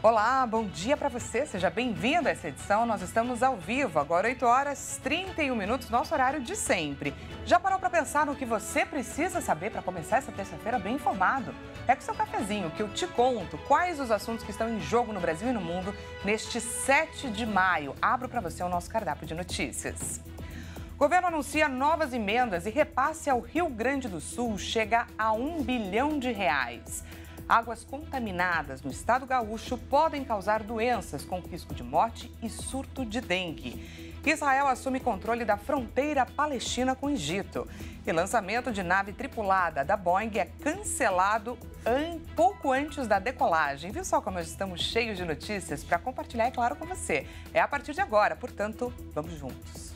Olá, bom dia para você, seja bem-vindo a essa edição. Nós estamos ao vivo, agora 8 horas 31 minutos, nosso horário de sempre. Já parou para pensar no que você precisa saber para começar essa terça-feira bem informado? É com seu cafezinho que eu te conto quais os assuntos que estão em jogo no Brasil e no mundo neste 7 de maio. Abro para você o nosso cardápio de notícias. Governo anuncia novas emendas e repasse ao Rio Grande do Sul chega a um bilhão de reais. Águas contaminadas no estado gaúcho podem causar doenças com risco de morte e surto de dengue. Israel assume controle da fronteira palestina com o Egito. E lançamento de nave tripulada da Boeing é cancelado an... pouco antes da decolagem. Viu só como nós estamos cheios de notícias para compartilhar, é claro, com você. É a partir de agora, portanto, vamos juntos.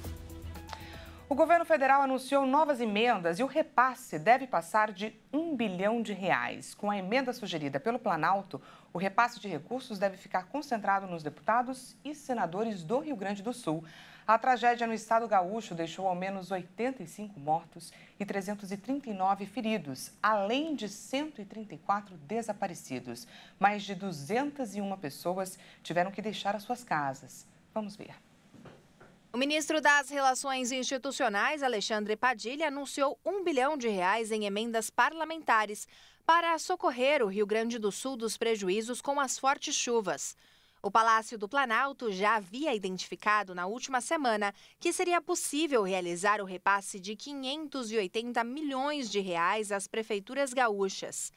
O governo federal anunciou novas emendas e o repasse deve passar de um bilhão de reais. Com a emenda sugerida pelo Planalto, o repasse de recursos deve ficar concentrado nos deputados e senadores do Rio Grande do Sul. A tragédia no estado gaúcho deixou ao menos 85 mortos e 339 feridos, além de 134 desaparecidos. Mais de 201 pessoas tiveram que deixar as suas casas. Vamos ver. O ministro das Relações Institucionais, Alexandre Padilha, anunciou um bilhão de reais em emendas parlamentares para socorrer o Rio Grande do Sul dos prejuízos com as fortes chuvas. O Palácio do Planalto já havia identificado na última semana que seria possível realizar o repasse de 580 milhões de reais às prefeituras gaúchas.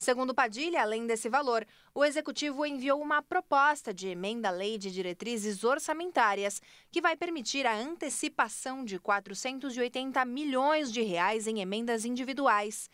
Segundo Padilha, além desse valor, o executivo enviou uma proposta de emenda à Lei de Diretrizes Orçamentárias, que vai permitir a antecipação de 480 milhões de reais em emendas individuais.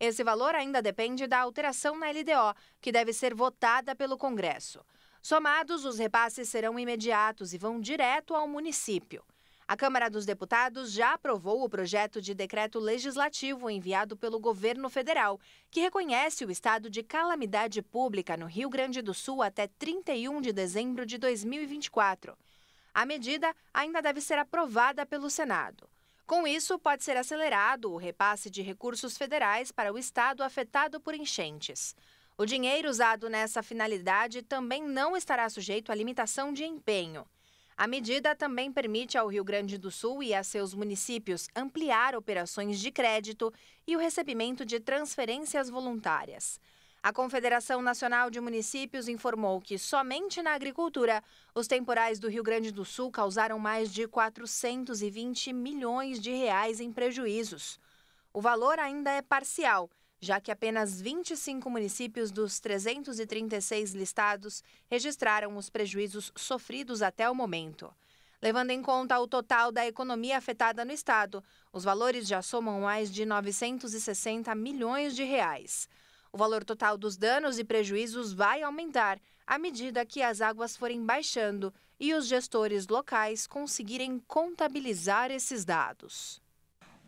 Esse valor ainda depende da alteração na LDO, que deve ser votada pelo Congresso. Somados, os repasses serão imediatos e vão direto ao município. A Câmara dos Deputados já aprovou o projeto de decreto legislativo enviado pelo governo federal, que reconhece o estado de calamidade pública no Rio Grande do Sul até 31 de dezembro de 2024. A medida ainda deve ser aprovada pelo Senado. Com isso, pode ser acelerado o repasse de recursos federais para o estado afetado por enchentes. O dinheiro usado nessa finalidade também não estará sujeito à limitação de empenho. A medida também permite ao Rio Grande do Sul e a seus municípios ampliar operações de crédito e o recebimento de transferências voluntárias. A Confederação Nacional de Municípios informou que somente na agricultura, os temporais do Rio Grande do Sul causaram mais de 420 milhões de reais em prejuízos. O valor ainda é parcial já que apenas 25 municípios dos 336 listados registraram os prejuízos sofridos até o momento. Levando em conta o total da economia afetada no estado, os valores já somam mais de 960 milhões de reais. O valor total dos danos e prejuízos vai aumentar à medida que as águas forem baixando e os gestores locais conseguirem contabilizar esses dados.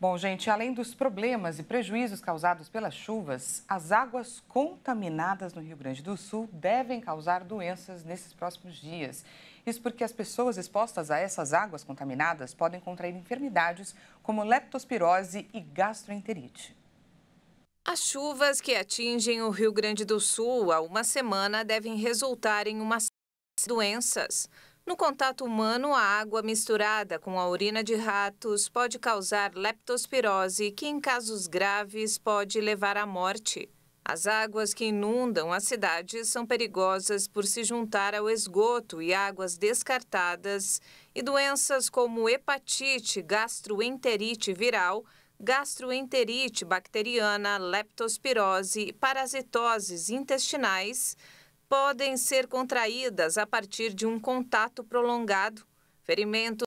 Bom, gente, além dos problemas e prejuízos causados pelas chuvas, as águas contaminadas no Rio Grande do Sul devem causar doenças nesses próximos dias. Isso porque as pessoas expostas a essas águas contaminadas podem contrair enfermidades como leptospirose e gastroenterite. As chuvas que atingem o Rio Grande do Sul há uma semana devem resultar em uma série de doenças. No contato humano, a água misturada com a urina de ratos pode causar leptospirose, que em casos graves pode levar à morte. As águas que inundam as cidades são perigosas por se juntar ao esgoto e águas descartadas, e doenças como hepatite, gastroenterite viral, gastroenterite bacteriana, leptospirose, parasitoses intestinais podem ser contraídas a partir de um contato prolongado, ferimentos,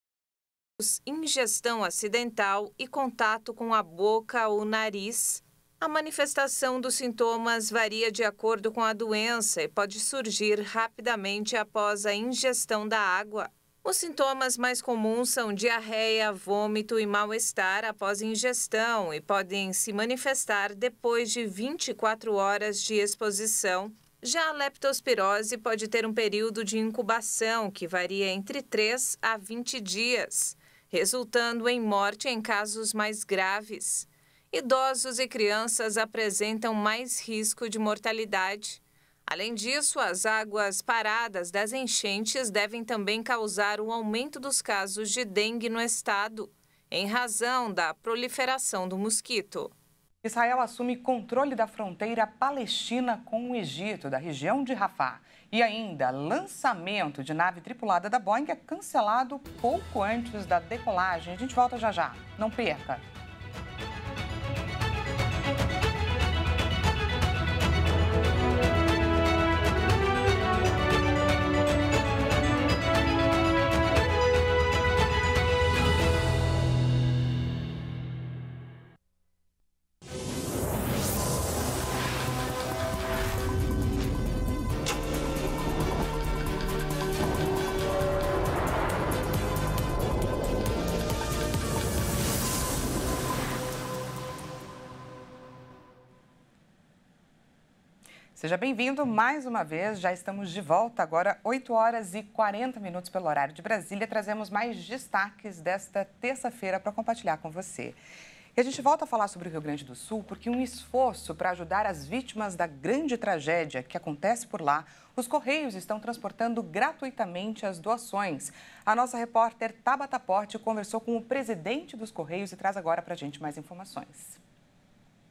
ingestão acidental e contato com a boca ou nariz. A manifestação dos sintomas varia de acordo com a doença e pode surgir rapidamente após a ingestão da água. Os sintomas mais comuns são diarreia, vômito e mal-estar após ingestão e podem se manifestar depois de 24 horas de exposição já a leptospirose pode ter um período de incubação que varia entre 3 a 20 dias, resultando em morte em casos mais graves. Idosos e crianças apresentam mais risco de mortalidade. Além disso, as águas paradas das enchentes devem também causar um aumento dos casos de dengue no estado, em razão da proliferação do mosquito. Israel assume controle da fronteira palestina com o Egito, da região de Rafah. E ainda, lançamento de nave tripulada da Boeing é cancelado pouco antes da decolagem. A gente volta já já. Não perca! Seja bem-vindo mais uma vez. Já estamos de volta agora, 8 horas e 40 minutos pelo horário de Brasília. Trazemos mais destaques desta terça-feira para compartilhar com você. E a gente volta a falar sobre o Rio Grande do Sul porque um esforço para ajudar as vítimas da grande tragédia que acontece por lá, os Correios estão transportando gratuitamente as doações. A nossa repórter Tabata Porte conversou com o presidente dos Correios e traz agora para a gente mais informações.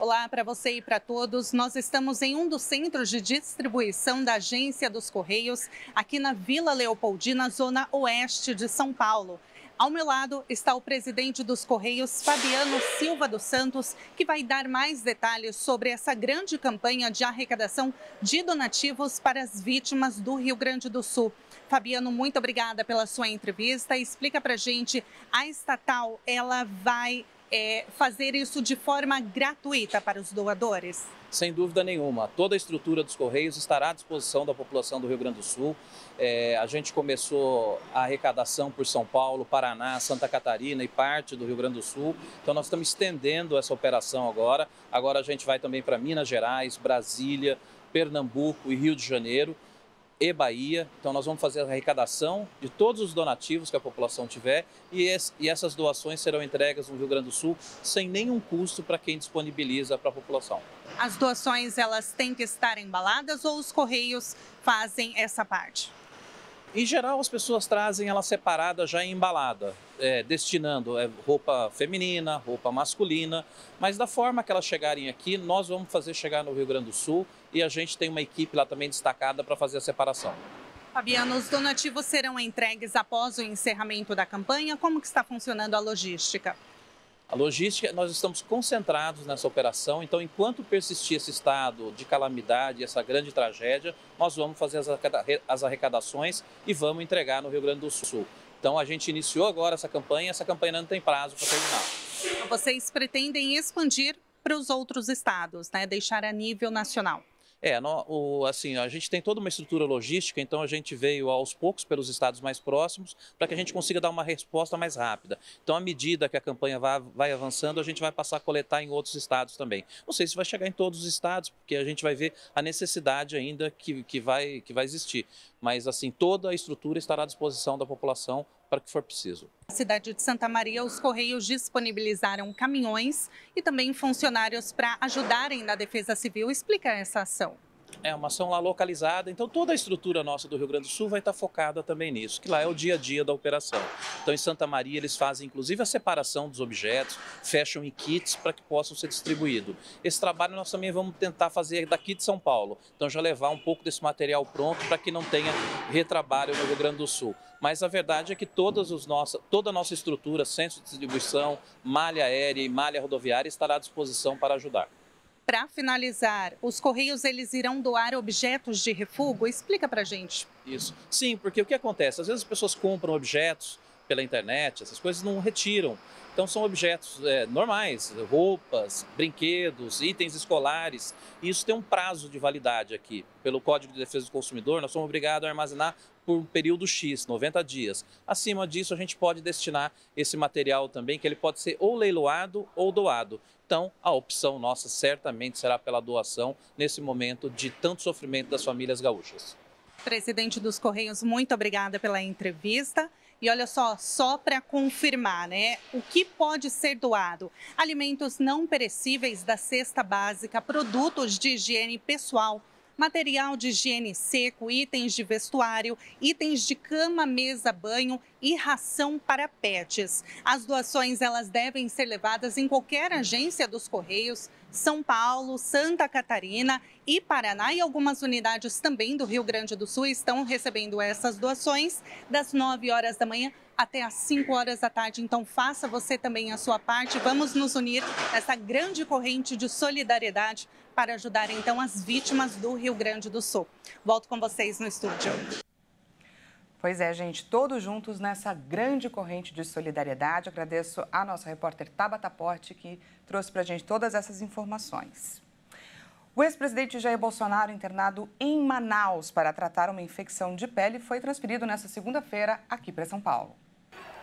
Olá para você e para todos. Nós estamos em um dos centros de distribuição da Agência dos Correios, aqui na Vila Leopoldina, zona oeste de São Paulo. Ao meu lado está o presidente dos Correios, Fabiano Silva dos Santos, que vai dar mais detalhes sobre essa grande campanha de arrecadação de donativos para as vítimas do Rio Grande do Sul. Fabiano, muito obrigada pela sua entrevista. Explica para gente, a estatal, ela vai é, fazer isso de forma gratuita para os doadores? Sem dúvida nenhuma. Toda a estrutura dos Correios estará à disposição da população do Rio Grande do Sul. É, a gente começou a arrecadação por São Paulo, Paraná, Santa Catarina e parte do Rio Grande do Sul. Então, nós estamos estendendo essa operação agora. Agora, a gente vai também para Minas Gerais, Brasília, Pernambuco e Rio de Janeiro e Bahia. Então, nós vamos fazer a arrecadação de todos os donativos que a população tiver e, e essas doações serão entregas no Rio Grande do Sul sem nenhum custo para quem disponibiliza para a população. As doações elas têm que estar embaladas ou os correios fazem essa parte? Em geral, as pessoas trazem ela separada, já embalada, é, destinando é, roupa feminina, roupa masculina, mas da forma que elas chegarem aqui, nós vamos fazer chegar no Rio Grande do Sul e a gente tem uma equipe lá também destacada para fazer a separação. Fabiano, os donativos serão entregues após o encerramento da campanha. Como que está funcionando a logística? A logística, nós estamos concentrados nessa operação, então enquanto persistir esse estado de calamidade, essa grande tragédia, nós vamos fazer as arrecadações e vamos entregar no Rio Grande do Sul. Então a gente iniciou agora essa campanha, essa campanha não tem prazo para terminar. Vocês pretendem expandir para os outros estados, né? deixar a nível nacional? É, no, o, assim, a gente tem toda uma estrutura logística, então a gente veio aos poucos pelos estados mais próximos para que a gente consiga dar uma resposta mais rápida. Então, à medida que a campanha vai, vai avançando, a gente vai passar a coletar em outros estados também. Não sei se vai chegar em todos os estados, porque a gente vai ver a necessidade ainda que, que, vai, que vai existir. Mas, assim, toda a estrutura estará à disposição da população para o que for preciso. Na cidade de Santa Maria, os Correios disponibilizaram caminhões e também funcionários para ajudarem na Defesa Civil. Explica essa ação. É uma ação lá localizada, então toda a estrutura nossa do Rio Grande do Sul vai estar focada também nisso, que lá é o dia a dia da operação. Então em Santa Maria eles fazem inclusive a separação dos objetos, fecham em kits para que possam ser distribuídos. Esse trabalho nós também vamos tentar fazer daqui de São Paulo, então já levar um pouco desse material pronto para que não tenha retrabalho no Rio Grande do Sul. Mas a verdade é que todas os nossa, toda a nossa estrutura, centro de distribuição, malha aérea e malha rodoviária estará à disposição para ajudar. Para finalizar, os Correios eles irão doar objetos de refúgio? Explica para gente. Isso. Sim, porque o que acontece? Às vezes as pessoas compram objetos pela internet, essas coisas não retiram. Então são objetos é, normais, roupas, brinquedos, itens escolares. E isso tem um prazo de validade aqui. Pelo Código de Defesa do Consumidor, nós somos obrigados a armazenar por um período X, 90 dias. Acima disso, a gente pode destinar esse material também, que ele pode ser ou leiloado ou doado. Então, a opção nossa certamente será pela doação nesse momento de tanto sofrimento das famílias gaúchas. Presidente dos Correios, muito obrigada pela entrevista. E olha só, só para confirmar, né? O que pode ser doado? Alimentos não perecíveis da cesta básica, produtos de higiene pessoal, material de higiene seco, itens de vestuário, itens de cama, mesa, banho e ração para pets. As doações elas devem ser levadas em qualquer agência dos Correios, São Paulo, Santa Catarina e Paraná e algumas unidades também do Rio Grande do Sul estão recebendo essas doações das 9 horas da manhã até às 5 horas da tarde. Então faça você também a sua parte. Vamos nos unir nessa grande corrente de solidariedade para ajudar então as vítimas do Rio Grande do Sul. Volto com vocês no estúdio. Pois é, gente, todos juntos nessa grande corrente de solidariedade. Agradeço a nossa repórter Tabata Porte que trouxe para a gente todas essas informações. O ex-presidente Jair Bolsonaro, internado em Manaus para tratar uma infecção de pele, foi transferido nesta segunda-feira aqui para São Paulo.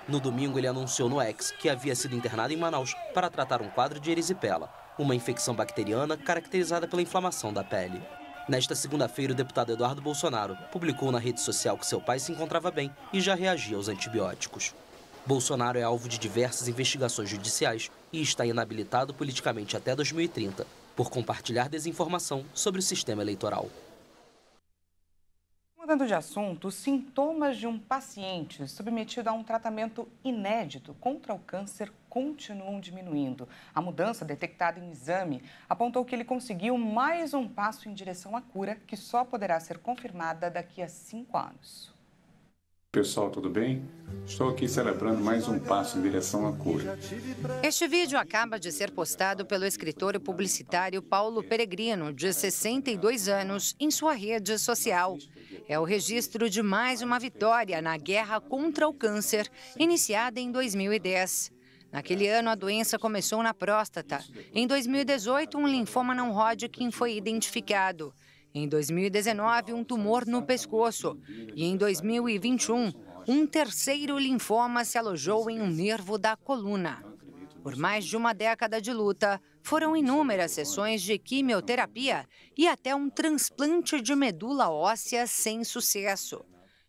No domingo, ele anunciou no ex que havia sido internado em Manaus para tratar um quadro de erisipela, uma infecção bacteriana caracterizada pela inflamação da pele. Nesta segunda-feira, o deputado Eduardo Bolsonaro publicou na rede social que seu pai se encontrava bem e já reagia aos antibióticos. Bolsonaro é alvo de diversas investigações judiciais e está inabilitado politicamente até 2030, por compartilhar desinformação sobre o sistema eleitoral. Mudando de assunto, os sintomas de um paciente submetido a um tratamento inédito contra o câncer continuam diminuindo. A mudança detectada em exame apontou que ele conseguiu mais um passo em direção à cura, que só poderá ser confirmada daqui a cinco anos. Pessoal, tudo bem? Estou aqui celebrando mais um passo em direção à cura. Este vídeo acaba de ser postado pelo escritor e publicitário Paulo Peregrino, de 62 anos, em sua rede social. É o registro de mais uma vitória na guerra contra o câncer, iniciada em 2010. Naquele ano, a doença começou na próstata. Em 2018, um linfoma não Hodgkin foi identificado. Em 2019, um tumor no pescoço. E em 2021, um terceiro linfoma se alojou em um nervo da coluna. Por mais de uma década de luta, foram inúmeras sessões de quimioterapia e até um transplante de medula óssea sem sucesso.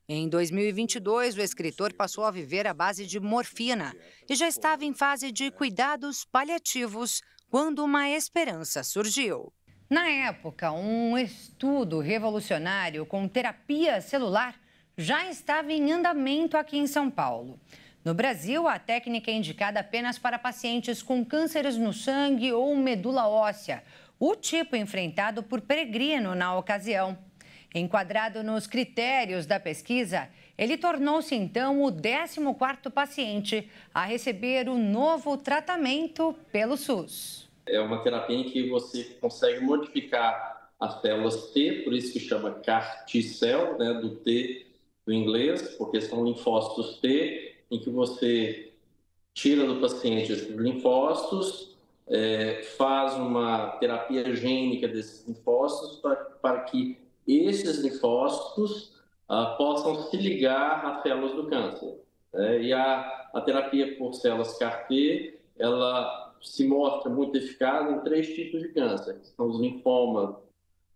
Em 2022, o escritor passou a viver à base de morfina e já estava em fase de cuidados paliativos quando uma esperança surgiu. Na época, um estudo revolucionário com terapia celular já estava em andamento aqui em São Paulo. No Brasil, a técnica é indicada apenas para pacientes com cânceres no sangue ou medula óssea, o tipo enfrentado por Peregrino na ocasião. Enquadrado nos critérios da pesquisa, ele tornou-se então o 14º paciente a receber o novo tratamento pelo SUS. É uma terapia em que você consegue modificar as células T, por isso que chama CAR T-cell, né, do T do inglês, porque são linfócitos T, em que você tira do paciente os linfócitos, é, faz uma terapia gênica desses linfócitos para, para que esses linfócitos ah, possam se ligar às células do câncer. É, e a, a terapia por células CAR-T, ela se mostra muito eficaz em três tipos de câncer, que são os linfomas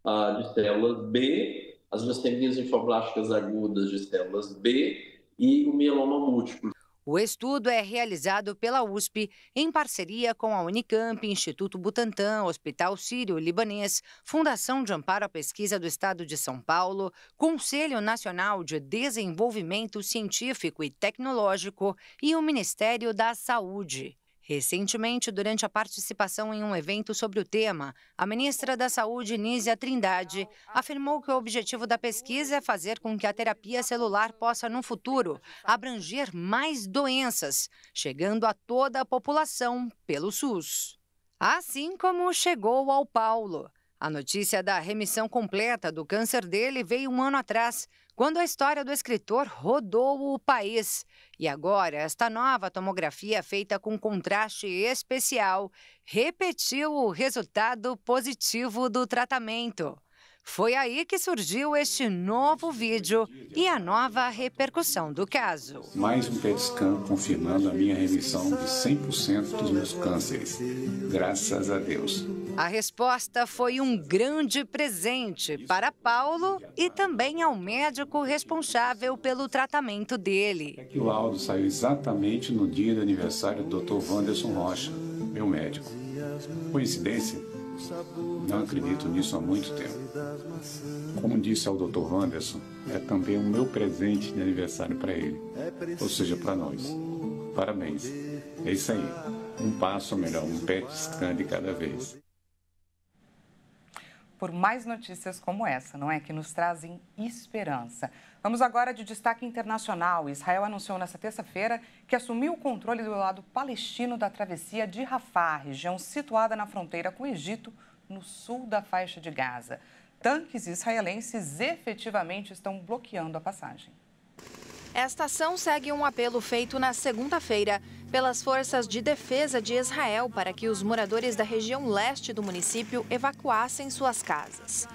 ah, de células B, as leucemias linfoblásticas agudas de células B e o mieloma múltiplo. O estudo é realizado pela USP em parceria com a Unicamp, Instituto Butantan, Hospital Sírio-Libanês, Fundação de Amparo à Pesquisa do Estado de São Paulo, Conselho Nacional de Desenvolvimento Científico e Tecnológico e o Ministério da Saúde. Recentemente, durante a participação em um evento sobre o tema, a ministra da Saúde, Nízia Trindade, afirmou que o objetivo da pesquisa é fazer com que a terapia celular possa, no futuro, abranger mais doenças, chegando a toda a população pelo SUS. Assim como chegou ao Paulo. A notícia da remissão completa do câncer dele veio um ano atrás, quando a história do escritor rodou o país. E agora, esta nova tomografia, feita com contraste especial, repetiu o resultado positivo do tratamento. Foi aí que surgiu este novo vídeo e a nova repercussão do caso. Mais um PET scan confirmando a minha remissão de 100% dos meus cânceres. Graças a Deus. A resposta foi um grande presente para Paulo e também ao médico responsável pelo tratamento dele. É o laudo saiu exatamente no dia do aniversário do Dr. Wanderson Rocha, meu médico. Coincidência? Não acredito nisso há muito tempo. Como disse ao Dr. Anderson, é também o meu presente de aniversário para ele, ou seja, para nós. Parabéns. É isso aí. Um passo melhor, um scan de cada vez por mais notícias como essa, não é? Que nos trazem esperança. Vamos agora de destaque internacional. Israel anunciou nesta terça-feira que assumiu o controle do lado palestino da travessia de Rafah, região situada na fronteira com o Egito, no sul da faixa de Gaza. Tanques israelenses efetivamente estão bloqueando a passagem. Esta ação segue um apelo feito na segunda-feira pelas forças de defesa de Israel para que os moradores da região leste do município evacuassem suas casas.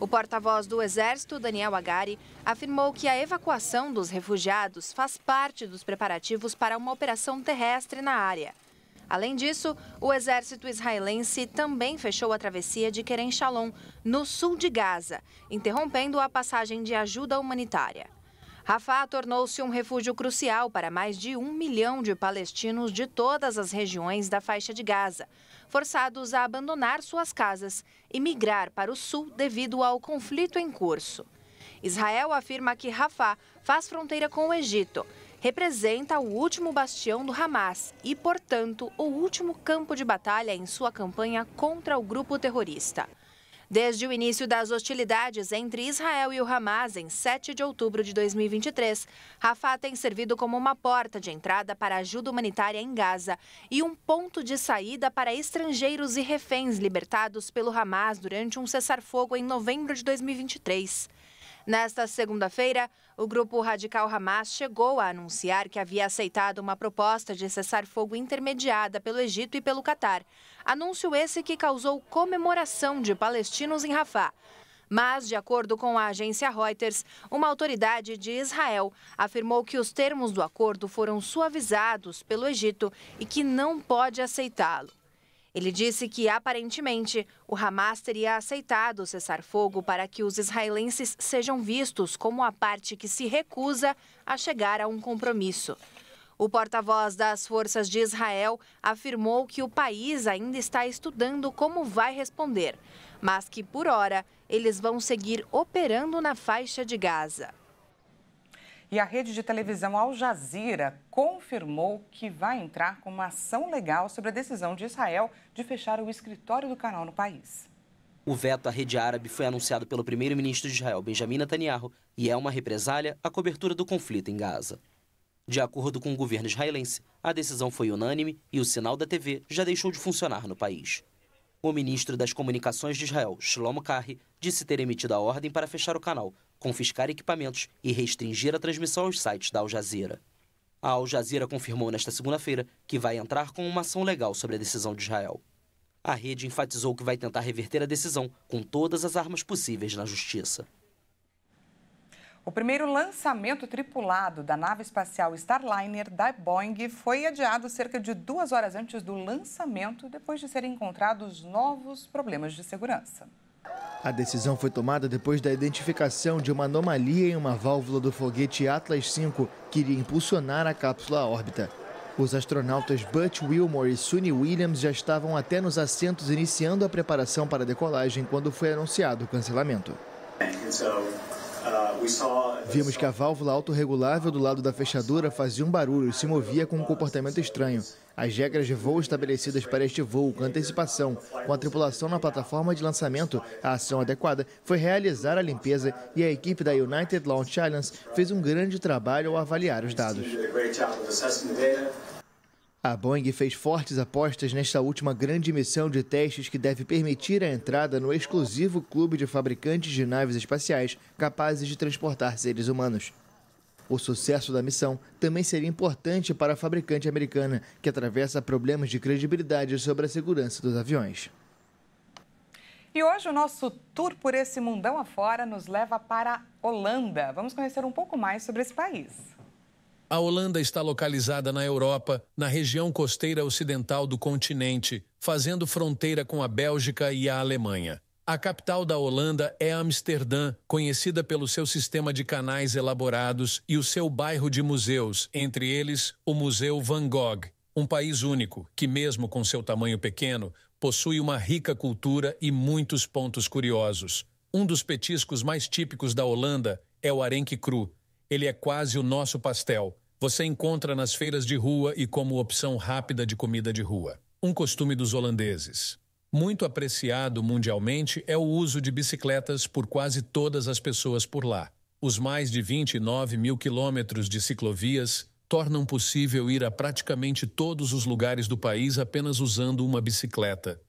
O porta-voz do Exército, Daniel Agari, afirmou que a evacuação dos refugiados faz parte dos preparativos para uma operação terrestre na área. Além disso, o exército israelense também fechou a travessia de Kerem Shalom, no sul de Gaza, interrompendo a passagem de ajuda humanitária. Rafah tornou-se um refúgio crucial para mais de um milhão de palestinos de todas as regiões da faixa de Gaza, forçados a abandonar suas casas e migrar para o sul devido ao conflito em curso. Israel afirma que Rafah faz fronteira com o Egito, representa o último bastião do Hamas e, portanto, o último campo de batalha em sua campanha contra o grupo terrorista desde o início das hostilidades entre Israel e o Hamas em 7 de outubro de 2023. Rafah tem servido como uma porta de entrada para ajuda humanitária em Gaza e um ponto de saída para estrangeiros e reféns libertados pelo Hamas durante um cessar-fogo em novembro de 2023. Nesta segunda-feira, o grupo radical Hamas chegou a anunciar que havia aceitado uma proposta de cessar-fogo intermediada pelo Egito e pelo Catar. Anúncio esse que causou comemoração de palestinos em Rafah. Mas, de acordo com a agência Reuters, uma autoridade de Israel afirmou que os termos do acordo foram suavizados pelo Egito e que não pode aceitá-lo. Ele disse que, aparentemente, o Hamas teria aceitado o cessar-fogo para que os israelenses sejam vistos como a parte que se recusa a chegar a um compromisso. O porta-voz das Forças de Israel afirmou que o país ainda está estudando como vai responder, mas que, por hora, eles vão seguir operando na faixa de Gaza. E a rede de televisão Al Jazeera confirmou que vai entrar com uma ação legal sobre a decisão de Israel de fechar o escritório do canal no país. O veto à rede árabe foi anunciado pelo primeiro-ministro de Israel, Benjamin Netanyahu, e é uma represália à cobertura do conflito em Gaza. De acordo com o governo israelense, a decisão foi unânime e o sinal da TV já deixou de funcionar no país. O ministro das Comunicações de Israel, Shlomo Karri, disse ter emitido a ordem para fechar o canal, confiscar equipamentos e restringir a transmissão aos sites da Al Jazeera. A Al Jazeera confirmou nesta segunda-feira que vai entrar com uma ação legal sobre a decisão de Israel. A rede enfatizou que vai tentar reverter a decisão com todas as armas possíveis na justiça. O primeiro lançamento tripulado da nave espacial Starliner da Boeing foi adiado cerca de duas horas antes do lançamento, depois de serem encontrados novos problemas de segurança. A decisão foi tomada depois da identificação de uma anomalia em uma válvula do foguete Atlas V, que iria impulsionar a cápsula à órbita. Os astronautas Butch Wilmore e Sunny Williams já estavam até nos assentos iniciando a preparação para a decolagem quando foi anunciado o cancelamento. Uh, Vimos que a válvula autorregulável do lado da fechadura fazia um barulho e se movia com um comportamento estranho. As regras de voo estabelecidas para este voo, com antecipação, com a tripulação na plataforma de lançamento, a ação adequada foi realizar a limpeza e a equipe da United Launch Alliance fez um grande trabalho ao avaliar os dados. A Boeing fez fortes apostas nesta última grande missão de testes que deve permitir a entrada no exclusivo clube de fabricantes de naves espaciais capazes de transportar seres humanos. O sucesso da missão também seria importante para a fabricante americana, que atravessa problemas de credibilidade sobre a segurança dos aviões. E hoje o nosso tour por esse mundão afora nos leva para a Holanda. Vamos conhecer um pouco mais sobre esse país. A Holanda está localizada na Europa, na região costeira ocidental do continente, fazendo fronteira com a Bélgica e a Alemanha. A capital da Holanda é Amsterdã, conhecida pelo seu sistema de canais elaborados e o seu bairro de museus, entre eles o Museu Van Gogh. Um país único, que, mesmo com seu tamanho pequeno, possui uma rica cultura e muitos pontos curiosos. Um dos petiscos mais típicos da Holanda é o arenque cru. Ele é quase o nosso pastel, você encontra nas feiras de rua e como opção rápida de comida de rua. Um costume dos holandeses. Muito apreciado mundialmente é o uso de bicicletas por quase todas as pessoas por lá. Os mais de 29 mil quilômetros de ciclovias tornam possível ir a praticamente todos os lugares do país apenas usando uma bicicleta.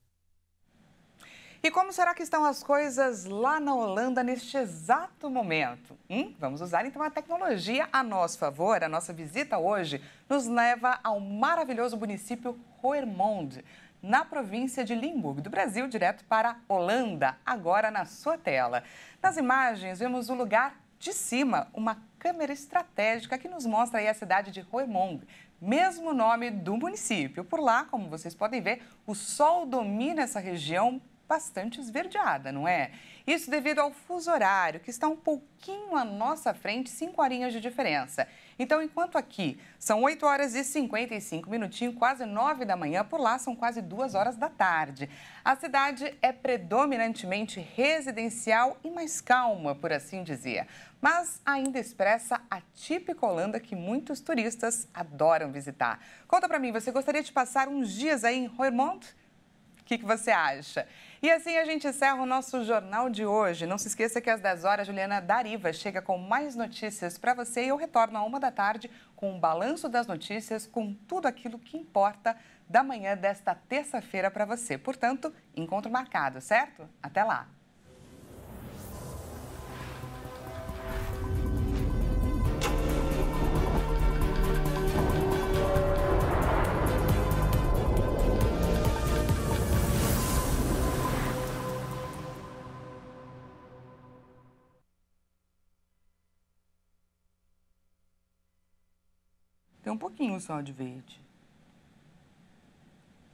E como será que estão as coisas lá na Holanda neste exato momento? Hum? Vamos usar então a tecnologia a nosso favor. A nossa visita hoje nos leva ao maravilhoso município Roermond, na província de Limburgo, do Brasil, direto para Holanda, agora na sua tela. Nas imagens vemos o lugar de cima, uma câmera estratégica que nos mostra aí a cidade de Roermond, mesmo nome do município. Por lá, como vocês podem ver, o sol domina essa região bastante esverdeada, não é? Isso devido ao fuso horário, que está um pouquinho à nossa frente, 5 horinhas de diferença. Então, enquanto aqui são 8 horas e 55 minutinhos, quase 9 da manhã, por lá são quase 2 horas da tarde. A cidade é predominantemente residencial e mais calma, por assim dizer. Mas ainda expressa a típica Holanda que muitos turistas adoram visitar. Conta pra mim, você gostaria de passar uns dias aí em Roermond? O que, que você acha? E assim a gente encerra o nosso jornal de hoje. Não se esqueça que às 10 horas, Juliana Dariva chega com mais notícias para você e eu retorno à uma da tarde com o um balanço das notícias, com tudo aquilo que importa da manhã desta terça-feira para você. Portanto, encontro marcado, certo? Até lá! um pouquinho só de verde.